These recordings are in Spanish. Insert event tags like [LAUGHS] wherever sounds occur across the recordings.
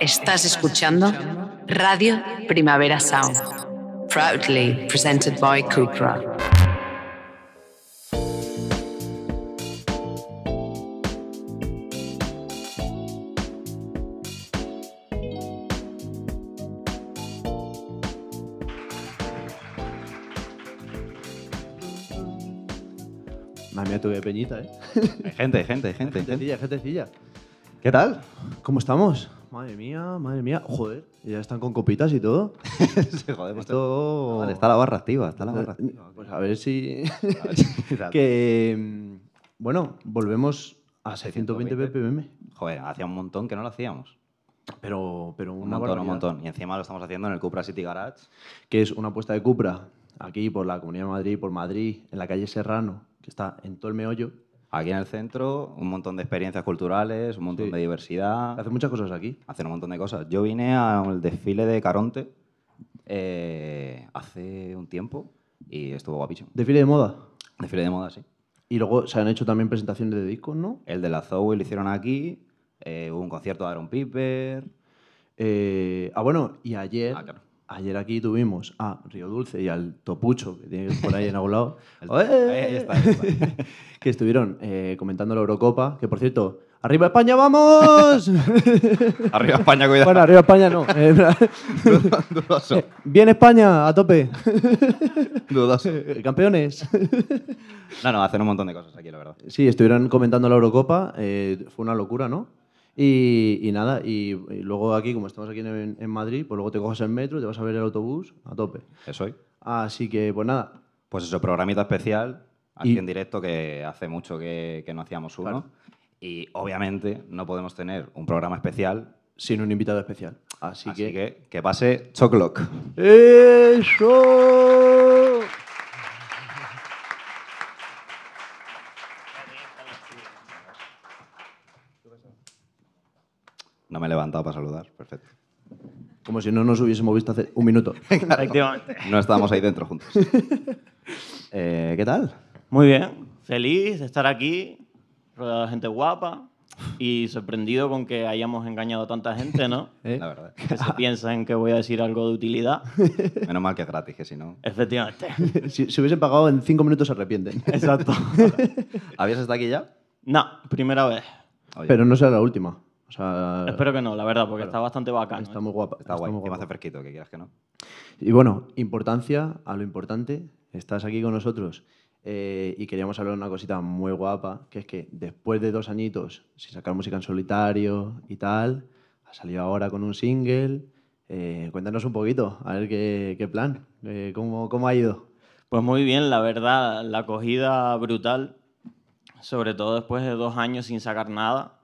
Estás escuchando Radio Primavera Sound, proudly presented by Cupra. Mami, tuve peñita, ¿eh? Hay gente, hay gente, hay gente. gentecilla. ¿Qué tal? ¿Cómo estamos? madre mía, madre mía. Joder, ya están con copitas y todo. [LAUGHS] sí, joder, pues está la barra activa, está la barra eh, activa. Pues a ver si... [LAUGHS] Mm, bueno, volvemos a 620 ppm. Joder, hacía un montón que no lo hacíamos. Pero, pero un montón, Y encima lo estamos haciendo en el Cupra City Garage. Que es una apuesta de Cupra, aquí por la Comunidad de Madrid, por Madrid, en la calle Serrano, que está en todo el meollo. Aquí en el centro, un montón de experiencias culturales, un montón de diversidad. Hacen muchas cosas aquí. Hacen un montón de cosas. Yo vine al desfile de Caronte eh, hace un tiempo y estuvo guapísimo. ¿Desfile de moda? Desfile de moda, sí. Y luego se han hecho también presentaciones de discos, ¿no? El de la Zoe lo hicieron aquí, eh, hubo un concierto de Aaron Piper. Eh, ah, bueno, y ayer, ah, Ayer aquí tuvimos a Río Dulce y al Topucho, que tiene por ahí en algún lado, [LAUGHS] ¡Eh! [LAUGHS] que estuvieron eh, comentando la Eurocopa, que por cierto, ¡Arriba España, vamos! [LAUGHS] arriba España, cuidado. Bueno, arriba España no. Bien eh, España, a tope. Dudoso. Campeones. no, no, hacen un montón de cosas aquí, la verdad. Sí, estuvieron comentando la Eurocopa. fue una locura, ¿no? Y, nada, y, luego aquí, como estamos aquí en, Madrid, pues luego te coges el metro, te vas a ver el autobús a tope. Eso Así que, pues nada. Pues eso, programita especial, aquí en directo, que hace mucho que, no hacíamos uno. Y obviamente no podemos tener un programa especial sin un invitado especial. Así, que... que... pase Choclock. ¡Eso! levantado para saludar. Perfecto. Como si no nos hubiésemos visto hace un minuto. [LAUGHS] Efectivamente. No estábamos ahí dentro juntos. [LAUGHS] Eh, ¿Qué tal? Muy bien. Feliz de estar aquí, rodeado de gente guapa y sorprendido con que hayamos engañado a tanta gente, ¿no? [LAUGHS] Eh. La verdad. Que se piensan que voy a decir algo de utilidad. Menos mal que es gratis, que si no. Efectivamente. si, hubiese hubiesen pagado en cinco minutos se arrepienten. Exacto. ¿Habías estado aquí ya? No, primera vez. Pero no será la última. Espero que no, la verdad, porque está bastante bacán. Está ¿eh? muy guapa. Está, guay, hace fresquito, que quieras que no. Y bueno, importancia a lo importante. Estás aquí con nosotros eh, y queríamos hablar de una cosita muy guapa, que es que después de dos añitos sin sacar música en solitario y tal, ha salido ahora con un single. Eh, cuéntanos un poquito, a ver qué, plan, cómo, cómo ha ido. Pues muy bien, la verdad, la acogida brutal, sobre todo después de dos años sin sacar nada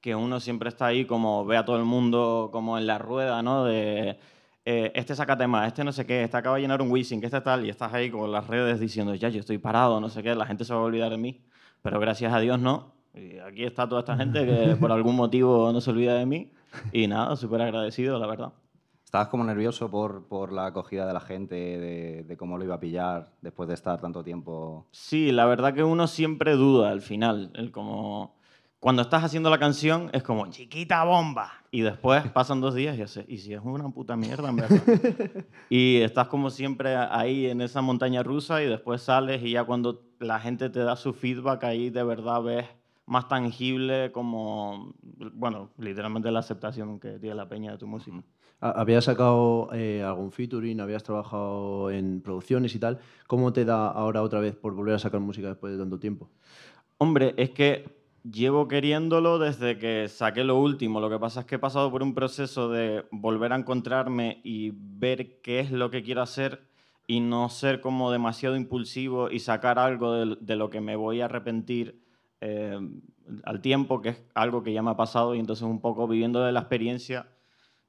que uno siempre está ahí como ve a todo el mundo como en la rueda, ¿no? De eh, este saca tema, este no sé qué, este acaba de llenar un Wishing, que este tal, y estás ahí con las redes diciendo, ya, yo estoy parado, no sé qué, la gente se va a olvidar de mí, pero gracias a Dios no. Y aquí está toda esta gente que [LAUGHS] por algún motivo no se olvida de mí y nada, súper agradecido, la verdad. ¿Estabas como nervioso por, por, la acogida de la gente, de, de, cómo lo iba a pillar después de estar tanto tiempo? Sí, la verdad que uno siempre duda al final, el como cuando estás haciendo la canción es como chiquita bomba y después pasan dos días y sé y si es una puta mierda en verdad [LAUGHS] y estás como siempre ahí en esa montaña rusa y después sales y ya cuando la gente te da su feedback ahí de verdad ves más tangible como bueno literalmente la aceptación que tiene la peña de tu música habías sacado eh, algún featuring habías trabajado en producciones y tal cómo te da ahora otra vez por volver a sacar música después de tanto tiempo Hombre, es que Llevo queriéndolo desde que saqué lo último. Lo que pasa es que he pasado por un proceso de volver a encontrarme y ver qué es lo que quiero hacer y no ser como demasiado impulsivo y sacar algo de, lo que me voy a arrepentir eh, al tiempo, que es algo que ya me ha pasado y entonces un poco viviendo de la experiencia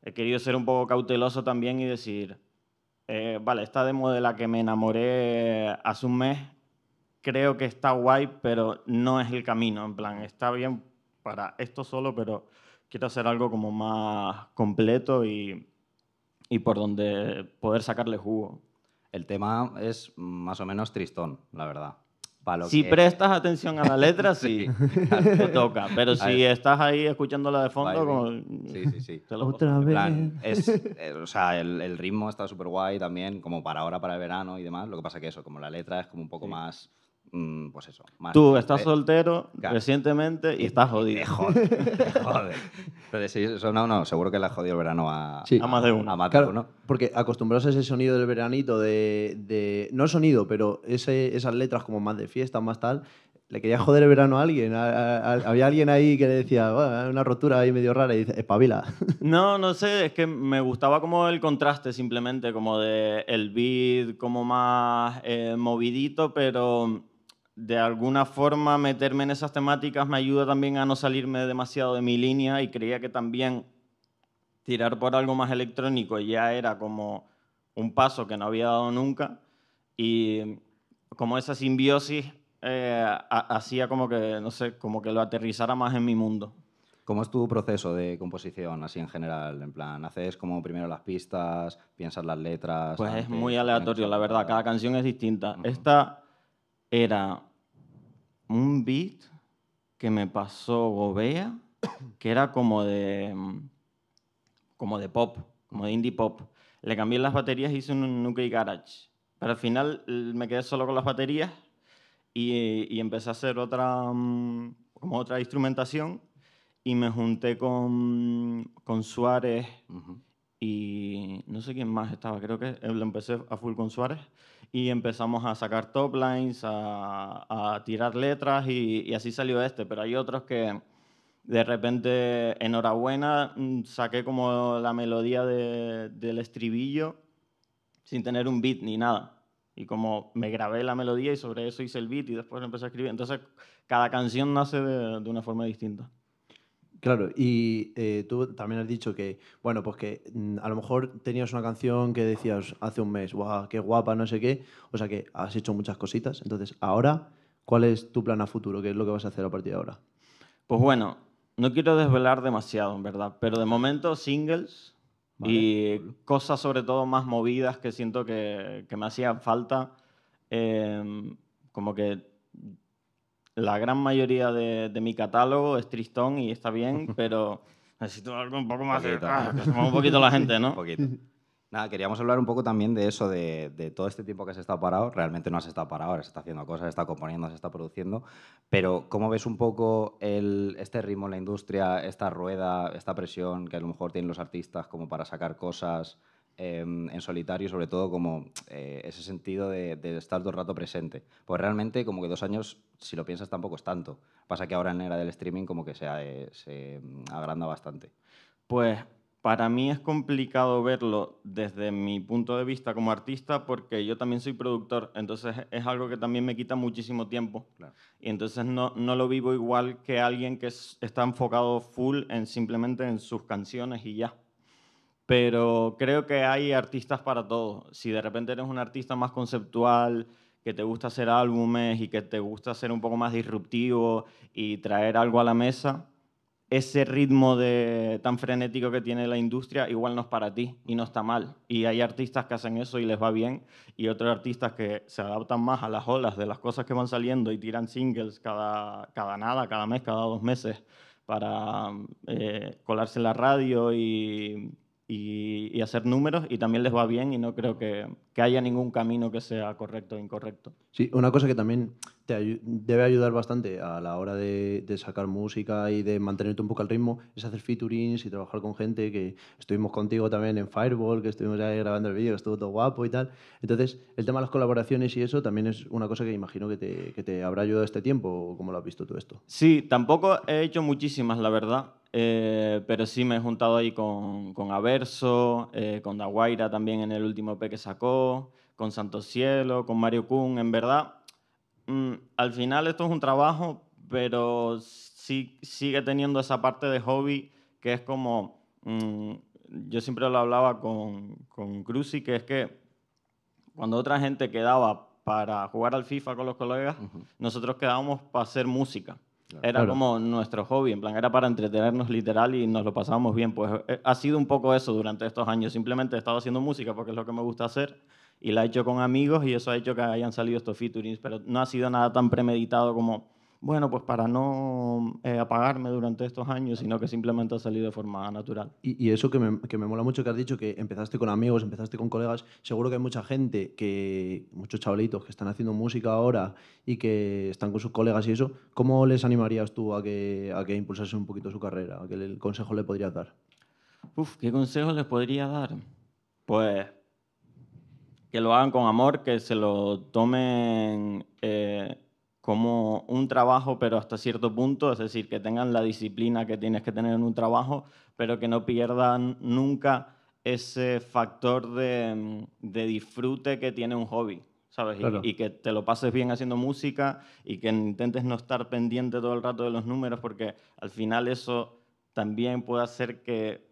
he querido ser un poco cauteloso también y decir, eh, vale, esta demo de la que me enamoré hace un mes creo que está guay, pero no es el camino. En plan, está bien para esto solo, pero quiero hacer algo como más completo y, y por donde poder sacarle jugo. El tema es más o menos tristón, la verdad. si prestas atención a la letra, [LAUGHS] sí, te [LAUGHS] toca. Pero si estás ahí escuchándola de fondo, como... sí, sí, sí. Te lo Otra vez. Plan, es, eh, o sea, el, ritmo está súper guay también, como para ahora, para el verano y demás. Lo que pasa que eso, como la letra es como un poco más Mm, pues eso. Tú estás soltero recientemente y, eh, estás jodido. Eh, joder, eh, joder. Pero si eso no, no, seguro que le ha jodido el verano a, más de uno. A Porque acostumbrados a ese sonido del veranito, de, no sonido, pero esas letras como más de fiesta, más tal, le quería joder el verano a alguien. había alguien ahí que le decía, una rotura ahí medio rara y dice, espabila. [LAUGHS] No, no sé, es que me gustaba como el contraste simplemente, como de el beat como más movidito, pero de alguna forma meterme en esas temáticas me ayuda también a no salirme demasiado de mi línea y creía que también tirar por algo más electrónico ya era como un paso que no había dado nunca y como esa simbiosis eh, hacía como que, no sé, como que lo aterrizara más en mi mundo. ¿Cómo es tu proceso de composición así en general? En plan, ¿haces como primero las pistas, piensas las letras? Pues es muy aleatorio, la verdad, cada canción es distinta. Esta era un beat que me pasó Gobea, que era como de, como de pop, como de indie pop. Le cambié las baterías y hice un Nuclear Garage. Pero al final mm, me quedé solo con las baterías y, empecé a hacer otra, mm, como otra instrumentación y me junté con, con Suárez y no sé quién más estaba, creo que lo empecé a full con Suárez y empezamos a sacar top lines, a, tirar letras y, así salió este. Pero hay otros que de repente, enhorabuena, mm, saqué como la melodía del estribillo sin tener un beat ni nada. Y como me grabé la melodía y sobre eso hice el beat y después empecé a escribir. Entonces, cada canción nace de una forma distinta. Claro, y eh, tú también has dicho que, bueno, pues que mm, a lo mejor tenías una canción que decías hace un mes, guau, qué guapa, no sé qué, o sea que has hecho muchas cositas, entonces ahora, ¿cuál es tu plan a futuro? ¿Qué es lo que vas a hacer a partir de ahora? Pues bueno, no quiero desvelar demasiado, en verdad, pero de momento singles y cosas sobre todo más movidas que siento que, me hacían falta, em, como que la gran mayoría de, mi catálogo es tristón y está bien, [LAUGHS] pero necesito algo un poco más de... Ah, un poquito la gente, ¿no? Un [LAUGHS] poquito. Nada, queríamos hablar un poco también de eso, de, todo este tiempo que has estado parado. Realmente no has estado parado, ahora se está haciendo cosas, se está componiendo, se está produciendo. Pero, ¿cómo ves un poco este ritmo en la industria, esta rueda, esta presión que a lo mejor tienen los artistas como para sacar cosas em, en solitario, y sobre todo como eh, ese sentido de, de, estar todo el rato presente? Pues realmente, como que dos años si lo piensas tampoco es tanto. Pasa que ahora en la era del streaming como que se, eh, se mm, agranda bastante. Pues para mí es complicado verlo desde mi punto de vista como artista porque yo también soy productor, entonces es algo que también me quita muchísimo tiempo. Y entonces no, no, lo vivo igual que alguien que está enfocado full en simplemente en sus canciones y ya. Pero creo que hay artistas para todo. Si de repente eres un artista más conceptual, que te gusta hacer álbumes y que te gusta ser un poco más disruptivo y traer algo a la mesa, ese ritmo de, tan frenético que tiene la industria igual no es para ti y no está mal. Y hay artistas que hacen eso y les va bien y otros artistas que se adaptan más a las olas de las cosas que van saliendo y tiran singles cada, cada nada, cada mes, cada dos meses para eh, colarse en la radio y y, hacer números y también les va bien y no creo que, que haya ningún camino que sea correcto o incorrecto. Sí, una cosa que también te debe ayudar bastante a la hora de, sacar música y de mantenerte un poco al ritmo es hacer featurings y trabajar con gente que estuvimos contigo también en Fireball, que estuvimos ahí grabando el vídeo, estuvo todo guapo y tal. Entonces, el tema de las colaboraciones y eso también es una cosa que imagino que te, que te habrá ayudado este tiempo, como lo has visto tú esto. Sí, tampoco he hecho muchísimas, la verdad. Eh, pero sí me he juntado ahí con, Averso, eh, con Daguaira también en el último P que sacó, con Santo Cielo, con Mario Kun. En verdad, mm, al final esto es un trabajo, pero sí, sigue teniendo esa parte de hobby que es como. Mm, yo siempre lo hablaba con, con que es que cuando otra gente quedaba para jugar al FIFA con los colegas, nosotros quedábamos para hacer música era como nuestro hobby, en plan, era para entretenernos literal y nos lo pasábamos bien. Pues eh, ha sido un poco eso durante estos años. Simplemente he estado haciendo música porque es lo que me gusta hacer y la he hecho con amigos y eso ha hecho que hayan salido estos featurings, pero no ha sido nada tan premeditado como bueno, pues para no eh, apagarme durante estos años, sino que simplemente ha salido de forma natural. Y, eso que me, mola mucho que has dicho, que empezaste con amigos, empezaste con colegas, seguro que hay mucha gente, que muchos chavalitos que están haciendo música ahora y que están con sus colegas y eso, ¿cómo les animarías tú a que, a que impulsase un poquito su carrera? qué consejo le podrías dar? Uf, ¿qué consejo les podría dar? Pues que lo hagan con amor, que se lo tomen... Eh, como un trabajo, pero hasta cierto punto, es decir, que tengan la disciplina que tienes que tener en un trabajo, pero que no pierdan nunca ese factor de, disfrute que tiene un hobby. ¿sabes? Y, que te lo pases bien haciendo música y que intentes no estar pendiente todo el rato de los números, porque al final eso también puede hacer que,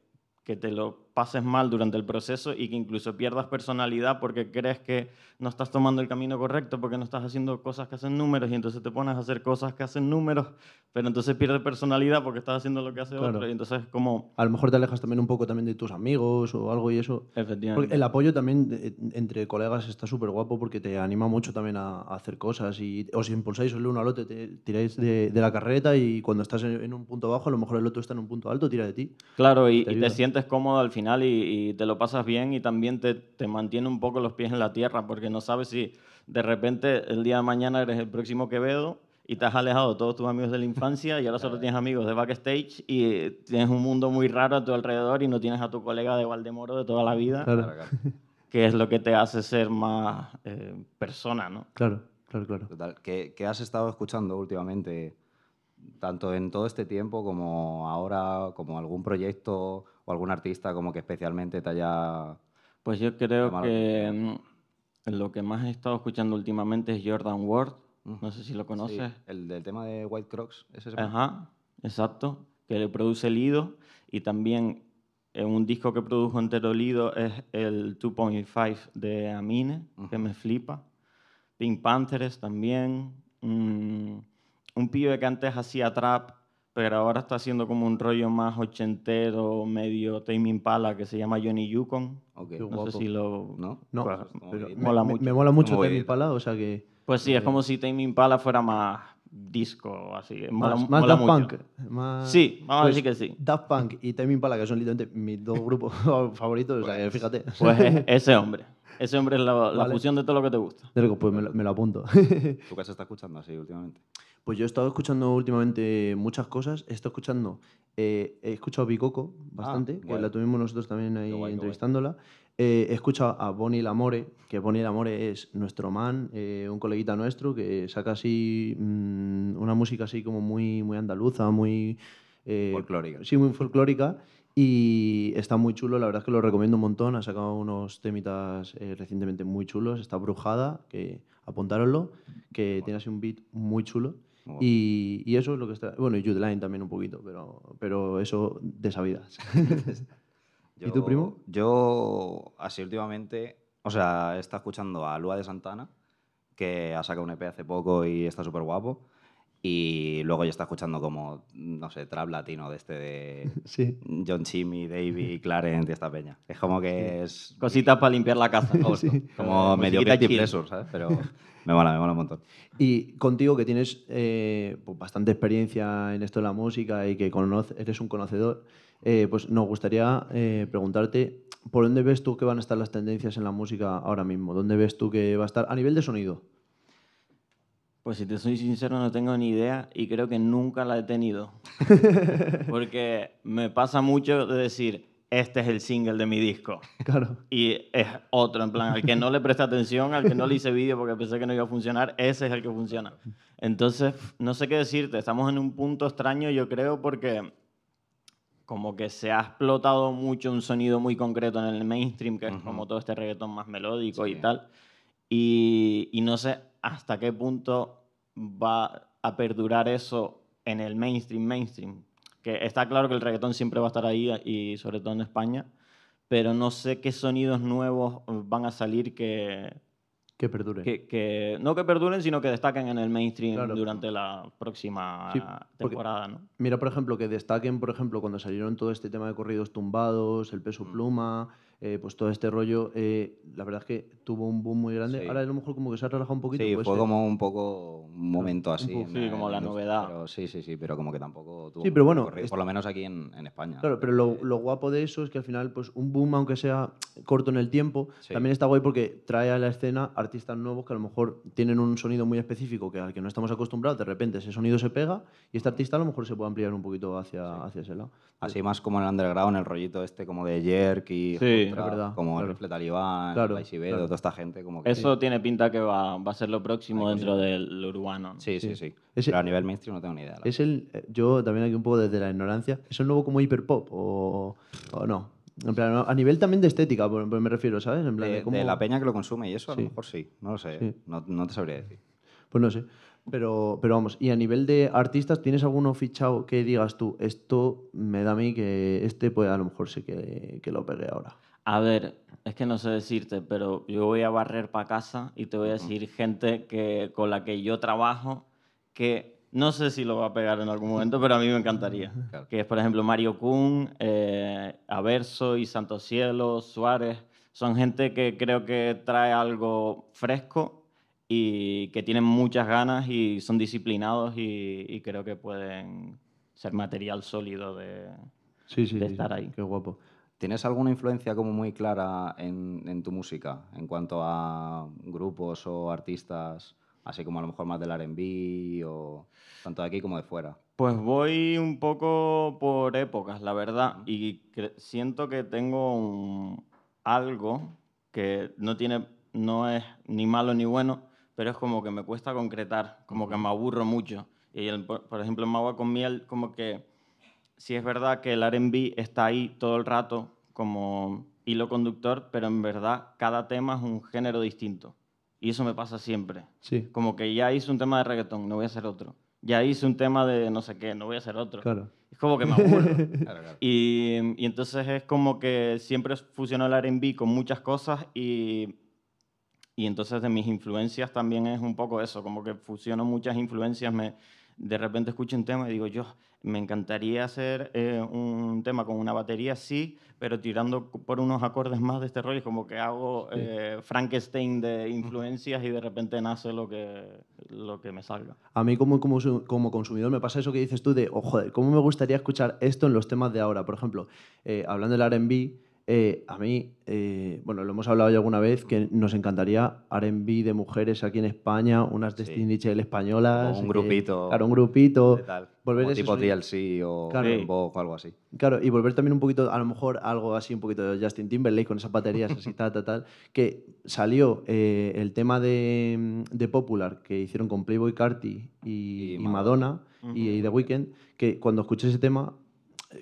que te lo pases mal durante el proceso y que incluso pierdas personalidad porque crees que no estás tomando el camino correcto, porque no estás haciendo cosas que hacen números y entonces te pones a hacer cosas que hacen números, pero entonces pierdes personalidad porque estás haciendo lo que hace otro y entonces como... A lo mejor te alejas también un poco también de tus amigos o algo y eso. Efectivamente. Porque el apoyo también entre colegas está súper guapo porque te anima mucho también a, hacer cosas y os impulsáis el uno al otro, te tiráis de, la carreta y cuando estás en, un punto bajo, a lo mejor el otro está en un punto alto, tira de ti. Claro, y te sientes cómodo al final y, te lo pasas bien y también te, te, mantiene un poco los pies en la tierra porque no sabes si de repente el día de mañana eres el próximo Quevedo y te has alejado de todos tus amigos de la infancia y ahora solo tienes amigos de backstage y tienes un mundo muy raro a tu alrededor y no tienes a tu colega de Valdemoro de toda la vida, [LAUGHS] que es lo que te hace ser más eh, persona, ¿no? Claro, claro, claro. ¿Qué has estado escuchando últimamente? tanto en todo este tiempo como ahora, como algún proyecto o algún artista como que especialmente te haya... Pues yo creo que mm, lo que más he estado escuchando últimamente es Jordan Ward, no sé si lo conoces. el del tema de White Crocs, ¿Ese Ajá, exacto, que le produce Lido y también un disco que produjo entero Lido es el 2.5 de Amine, que me flipa. Pink Panthers también. Mm, un pibe que antes hacía trap, pero ahora está haciendo como un rollo más ochentero, medio Tame Pala, que se llama Johnny Yukon. Okay. No sé si lo... No, no mola me, me, mola mucho Tame Pala? o sea que... Pues sí, es eh, como si Tame Pala fuera más disco, así. más, Daft Punk. Sí, vamos a pues decir que sí. Daft Punk y Tame Pala, que son literalmente mis dos grupos [LAUGHS] favoritos, o sea, pues fíjate. Pues [LAUGHS] ese hombre. Ese hombre es la, fusión de todo lo que te gusta. pues me lo, me lo apunto. ¿Tú qué se está escuchando así últimamente? Pues yo he estado escuchando últimamente muchas cosas. He escuchando, eh, escuchado a Bicoco bastante, ah, que la tuvimos nosotros también ahí entrevistándola. Eh, he escuchado a Bonnie Lamore, que Bonnie Lamore es nuestro man, eh, un coleguita nuestro que saca así mm, una música así como muy, muy andaluza, muy... folclórica. Sí, muy folclórica. Y está muy chulo, la verdad es que lo recomiendo un montón. Ha sacado unos temitas eh, recientemente muy chulos. Está Brujada, que apuntároslo, que tiene así un beat muy chulo. Y, eso es lo que está. Bueno, y también un poquito, pero, pero eso de sabidas. [LAUGHS] [LAUGHS] ¿Y tu primo? Yo, así últimamente, o sea, está escuchando a Lua de Santana, que ha sacado un EP hace poco y está súper guapo. Y luego ya está escuchando como, no sé, trap latino de este de [LAUGHS] John Chimmy, Davey, [LAUGHS] Clarence y esta peña. Es como que es... Cositas para limpiar la casa. [LAUGHS] Como medio guilty pleasure, ¿sabes? Pero me mola, me mola un montón. Y contigo que tienes eh, pues, bastante experiencia en esto de la música y que conoce, eres un conocedor, eh, pues nos gustaría eh, preguntarte por dónde ves tú que van a estar las tendencias en la música ahora mismo. ¿Dónde ves tú que va a estar a nivel de sonido? Pues si te soy sincero, no tengo ni idea y creo que nunca la he tenido. [LAUGHS] Porque me pasa mucho de decir, este es el single de mi disco. Claro. Y es otro, en plan, al que no le presta atención, al que no le hice vídeo porque pensé que no iba a funcionar, ese es el que funciona. Entonces, no sé qué decirte, estamos en un punto extraño, yo creo, porque como que se ha explotado mucho un sonido muy concreto en el mainstream, que es como todo este reggaetón más melódico y tal. Y, y no sé hasta qué punto va a perdurar eso en el mainstream, mainstream. Que está claro que el reggaetón siempre va a estar ahí y sobre todo en España, pero no sé qué sonidos nuevos van a salir que... Que perduren. Que, no que perduren, sino que destaquen en el mainstream durante la próxima temporada. Mira, por ejemplo, que destaquen, por ejemplo, cuando salieron todo este tema de corridos tumbados, el peso mm. pluma eh, pues todo este rollo, eh, la verdad es que tuvo un boom muy grande. Ahora a lo mejor como que se ha relajado un poquito. Sí, pues fue como un poco un momento así. sí, como la novedad. sí, sí, sí, pero como que tampoco tuvo sí, pero bueno, por lo menos aquí en, en España. Claro, pero lo, lo, guapo de eso es que al final, pues un boom, aunque sea corto en el tiempo, también está guay porque trae a la escena artistas nuevos que a lo mejor tienen un sonido muy específico que al que no estamos acostumbrados, de repente ese sonido se pega y este artista a lo mejor se puede ampliar un poquito hacia, hacia ese lado. Así más como en el underground, el rollito este como de Jerk y como el Rifle Talibán, claro, ICB toda esta gente. Como que Eso tiene pinta que va, a ser lo próximo dentro del urbano. Sí, sí, sí. Pero a nivel mainstream no tengo ni idea. Es el, eh, yo también aquí un poco desde la ignorancia, ¿es el nuevo como hiper pop o no? En plan, a nivel también de estética, por, me refiero, ¿sabes? En plan, de, la peña que lo consume y eso, a lo mejor sí, no lo sé, no, te sabría decir. Pues no sé, pero, pero vamos, y a nivel de artistas, ¿tienes alguno fichado que digas tú, esto me da a mí que este, pues a lo mejor sí que, que lo pegue ahora? A ver, es que no sé decirte, pero yo voy a barrer para casa y te voy a decir gente que, con la que yo trabajo que no sé si lo va a pegar en algún momento, pero a mí me encantaría. Que es, por ejemplo, Mario Kuhn, eh, Averso y Santo Cielo, Suárez. Son gente que creo que trae algo fresco y que tienen muchas ganas y son disciplinados y, creo que pueden ser material sólido de, sí, sí, de estar ahí. Qué guapo. ¿Tienes alguna influencia como muy clara en, tu música en cuanto a grupos o artistas, así como a lo mejor más del RB o tanto de aquí como de fuera? Pues voy un poco por épocas, la verdad, y siento que tengo algo que no, tiene, no es ni malo ni bueno, pero es como que me cuesta concretar, como que me aburro mucho. Y por ejemplo, en Magua con Miel, como que sí es verdad que el RB está ahí todo el rato como hilo conductor, pero en verdad cada tema es un género distinto. Y eso me pasa siempre. Como que ya hice un tema de reggaetón, no voy a hacer otro. Ya hice un tema de no sé qué, no voy a hacer otro. Es como que me aburro. [LAUGHS] Y, entonces es como que siempre fusiono el RB con muchas cosas y, y entonces de mis influencias también es un poco eso, como que fusiono muchas influencias. Me, de repente escucho un tema y digo, yo, me encantaría hacer eh, un tema con una batería, sí, pero tirando por unos acordes más de este rollo, como que hago eh, Frankenstein de influencias y de repente nace lo que, lo que me salga. A mí como, como, consumidor me pasa eso que dices tú de, ojo oh, ¿cómo me gustaría escuchar esto en los temas de ahora? Por ejemplo, eh, hablando del RB, eh, a mí, eh, bueno, lo hemos hablado ya alguna vez, que nos encantaría RB de mujeres aquí en España, unas Destiny españolas. un eh, grupito. claro, un grupito. Volver tipo TLC o claro, sí. o algo así. Claro, y volver también un poquito, a lo mejor algo así, un poquito de Justin Timberlake con esas baterías así, [LAUGHS] tal, tal, tal. Que salió el tema de, Popular que hicieron con Playboy Carti y, Madonna, y, y The Weeknd, que cuando escuché ese tema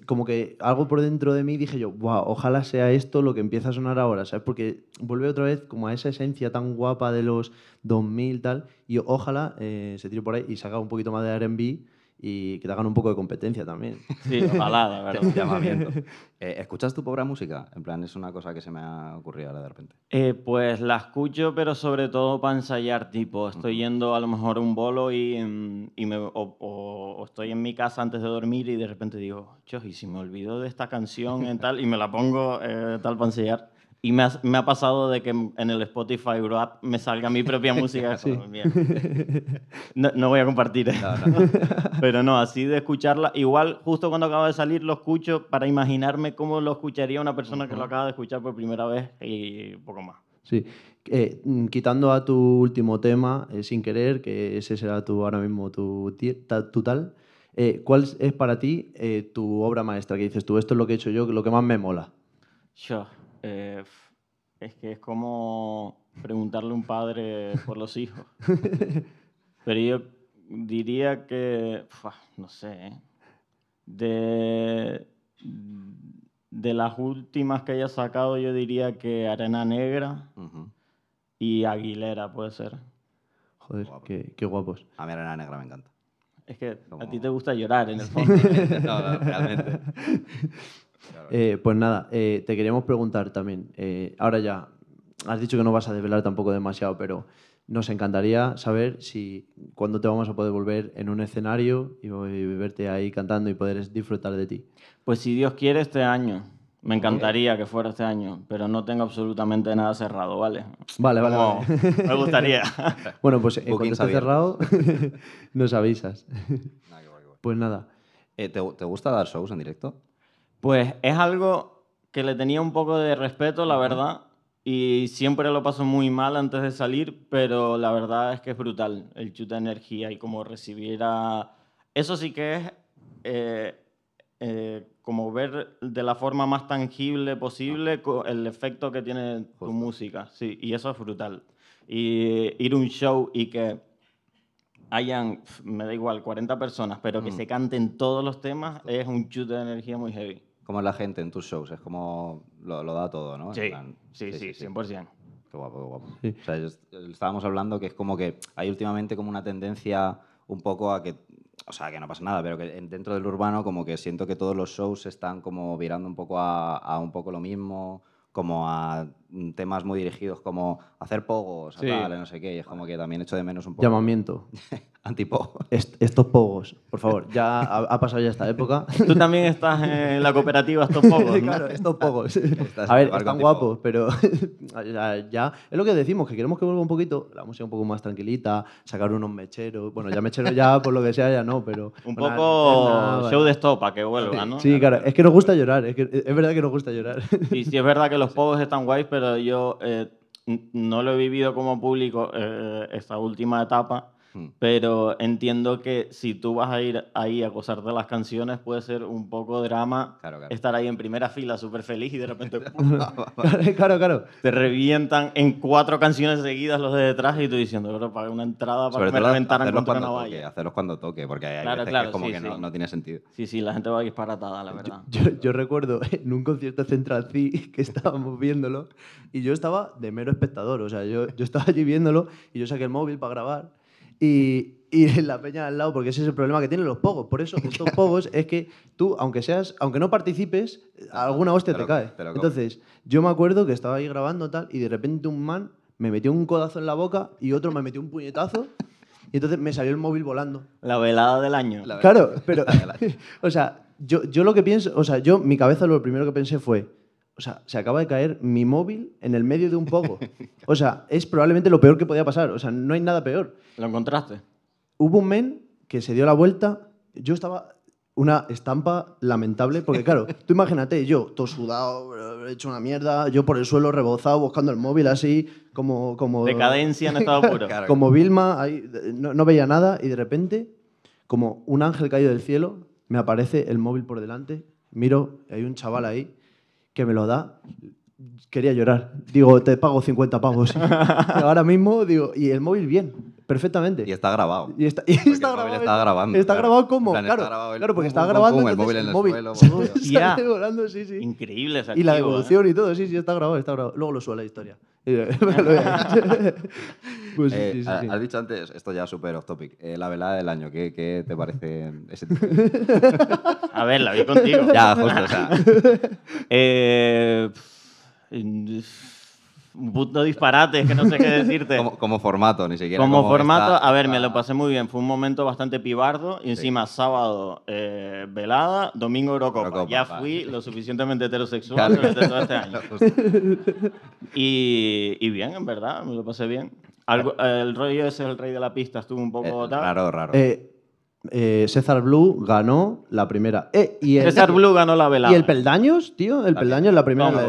como que algo por dentro de mí dije yo, wow, ojalá sea esto lo que empieza a sonar ahora, ¿sabes? Porque vuelve otra vez como a esa esencia tan guapa de los 2000 y tal, y ojalá eh, se tire por ahí y saca un poquito más de RB y que te hagan un poco de competencia también. Sí, ojalá, la verdad. [LAUGHS] Llamamiento. Eh, ¿Escuchas tu pobre música? En plan, es una cosa que se me ha ocurrido ahora de repente. Eh, pues la escucho, pero sobre todo para ensayar, tipo, estoy yendo a lo mejor a un bolo y, mm, y me, o, estoy en mi casa antes de dormir y de repente digo, chos, y si me olvido de esta canción en tal, y me la pongo eh, tal para ensayar. Y me ha, pasado de que en el Spotify me salga mi propia [LAUGHS] música. no, voy a compartir. [LAUGHS] Pero no, así de escucharla. Igual, justo cuando acaba de salir, lo escucho para imaginarme cómo lo escucharía una persona que lo acaba de escuchar por primera vez y poco más. Sí. Eh, mm, quitando a tu último tema, eh, sin querer, que ese será tu, ahora mismo tu, tal, eh, ¿cuál es para ti tu obra maestra? Que dices tú, esto es lo que he hecho yo, lo que más me mola. Yo. Eh, es que es como preguntarle a un padre por los hijos. [LAUGHS] Pero yo diría que, no sé, ¿eh? de, de las últimas que haya sacado, yo diría que Arena Negra y Aguilera, puede ser. Joder, qué, qué guapos. A mí Arena Negra me encanta. Es que a ti te gusta llorar en el [LAUGHS] fondo. [LAUGHS] no, no, realmente. Eh, pues nada, eh, te queríamos preguntar también, eh, ahora ya, has dicho que no vas a desvelar tampoco demasiado, pero nos encantaría saber si cuándo te vamos a poder volver en un escenario y, verte ahí cantando y poder disfrutar de ti. Pues si Dios quiere este año. Me encantaría que fuera este año, pero no tengo absolutamente nada cerrado, ¿vale? Vale, vale. Me gustaría. [LAUGHS] bueno, pues cuando esté cerrado, [LAUGHS] nos avisas. Pues nada. ¿te, ¿Te gusta dar shows en directo? Pues es algo que le tenía un poco de respeto, la verdad, y siempre lo paso muy mal antes de salir, pero la verdad es que es brutal el chute de energía y como recibir a... Eso sí que es eh, eh, como ver de la forma más tangible posible el efecto que tiene tu música, sí, y eso es brutal. Y ir a un show y que hayan, me da igual, 40 personas, pero que se canten todos los temas, es un chute de energía muy heavy. ¿Cómo es la gente en tus shows? Es como lo, da todo, ¿no? Sí, sí, sí, 100%. Qué guapo, qué guapo. estábamos hablando que es como que hay últimamente como una tendencia un poco a que, o sea, que no pasa nada, pero que dentro del urbano como que siento que todos los shows están como virando un poco a un poco lo mismo, como a Mm, temas muy dirigidos como hacer pogos, tal, no sé qué, y es como que también echo de menos un poco. Llamamiento. [LAUGHS] Antipogos. estos pogos, por favor, ya ha, pasado ya esta época. [LAUGHS] Tú también estás en la cooperativa Estos Pogos. claro, Estos Pogos. [LAUGHS] a ver, están guapos, pero ya es lo que decimos, que queremos que vuelva un poquito, la música un poco más tranquilita, sacar unos mecheros. Bueno, ya mecheros ya, por lo que sea, ya no, pero. Un poco show de que vuelva, ¿no? Sí, claro, es que nos gusta llorar, es, que, es verdad que nos gusta llorar. Y sí, sí, es verdad que los pogos están guays, pero pero yo eh, no lo he vivido como público eh, esta última etapa pero entiendo que si tú vas a ir ahí a acosarte las canciones, puede ser un poco drama estar ahí en primera fila súper feliz y de repente. [LAUGHS] [LAUGHS] claro, claro. Te revientan en cuatro canciones seguidas los de detrás y tú diciendo, pero pagué una entrada para que me reventaran contra hacerlos cuando toque, porque hay es como que No, tiene sentido. Sí, sí, la gente va disparatada, la verdad. Yo, recuerdo [LAUGHS] en un concierto Central C que estábamos viéndolo y yo estaba de mero espectador. O sea, yo, yo estaba allí viéndolo y yo saqué el móvil para grabar y, y [LAUGHS] la peña al lado, porque ese es el problema que tienen los pogos. Por eso, [LAUGHS] estos pogos es que tú, aunque seas, aunque no participes, alguna hostia te, cae. Entonces, yo me acuerdo que estaba ahí grabando tal, y de repente un man me metió un codazo en la boca y otro me metió un puñetazo. Y entonces me salió el móvil volando. La velada del año. Claro, pero. [LAUGHS] o sea, yo, yo lo que pienso. O sea, yo, mi cabeza lo primero que pensé fue. O sea, se acaba de caer mi móvil en el medio de un poco. O sea, es probablemente lo peor que podía pasar. O sea, no hay nada peor. ¿Lo encontraste? Hubo un men que se dio la vuelta. Yo estaba una estampa lamentable, porque claro, tú imagínate, yo todo sudado, hecho una mierda, yo por el suelo rebozado, buscando el móvil así, como... como Decadencia en estado puro. [LAUGHS] como Vilma, no veía nada y de repente, como un ángel caído del cielo, me aparece el móvil por delante, miro, hay un chaval ahí que me lo da, quería llorar. Digo, te pago 50 pavos. [LAUGHS] ahora mismo, digo, y el móvil bien, perfectamente. Y está grabado. Y está, está grabado. Está grabando. Está grabado como. Claro, claro, porque está grabando. el móvil en el, móvil. [LAUGHS] sí, sí. Increíble Y la evolución ¿eh? y todo, sí, sí, está grabado, está grabado. Luego lo suele la historia. [LAUGHS] pues, sí, eh, sí, sí. Has dicho antes, esto ya súper off topic, eh, la velada del año, ¿qué, qué te parece ese a ver, la vi contigo. Ya, justo, o sea. eh, un puto disparate, que no sé qué decirte. [LAUGHS] como, formato, ni siquiera. Como, formato, a ver, me lo pasé muy bien. Fue un momento bastante pibardo. Y encima, sábado, eh, velada, domingo Eurocopa. ya fui lo suficientemente heterosexual durante todo este año. [LAUGHS] y, y, bien, en verdad, me lo pasé bien. Algo, el rollo es el rey de la pista, estuvo un poco eh, Raro, raro. Eh, eh, César Blue ganó la primera. Eh, César Blue ganó la velada. Y el Peldaños, tío, el Peldaños la primera. no, eh,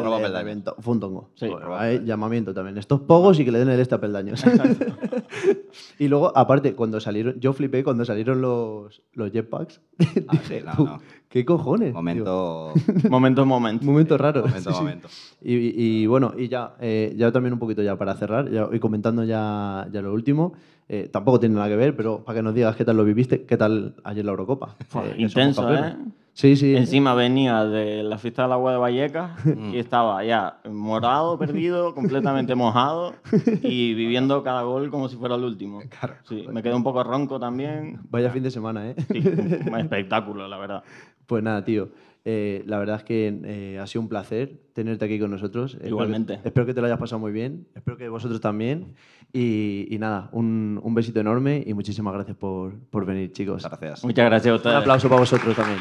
fue un llamamiento también. Estos pogos y que le den el este a Peldaños. [LAUGHS] y luego, aparte, cuando salieron, yo flipé cuando salieron los, los jetpacks. Ah, [LAUGHS] ¿Qué cojones? Momento... momento, momento. [LAUGHS] Momento raro. Momento, momento. Y, bueno, y ya, eh, ya también un poquito ya para cerrar, ya, y comentando ya, ya lo último, eh, tampoco tiene nada que ver, pero para que nos digas qué tal lo viviste, qué tal ayer la Eurocopa. intenso, ¿eh? Sí, sí. Encima venía de la fiesta del agua de Vallecas [LAUGHS] mm. y estaba ya morado, perdido, [LAUGHS] completamente mojado y viviendo cada gol como si fuera el último. claro Sí, me quedé un poco ronco también. Vaya fin de semana, ¿eh? Sí, espectáculo, la verdad. Pues nada, tío. Eh, la verdad es que eh, ha sido un placer tenerte aquí con nosotros. Igualmente. Espero que, te lo hayas pasado muy bien. Espero que vosotros también. Y, nada, un, un, besito enorme y muchísimas gracias por, por venir, chicos. Gracias. Muchas gracias a ustedes. Un aplauso para vosotros también.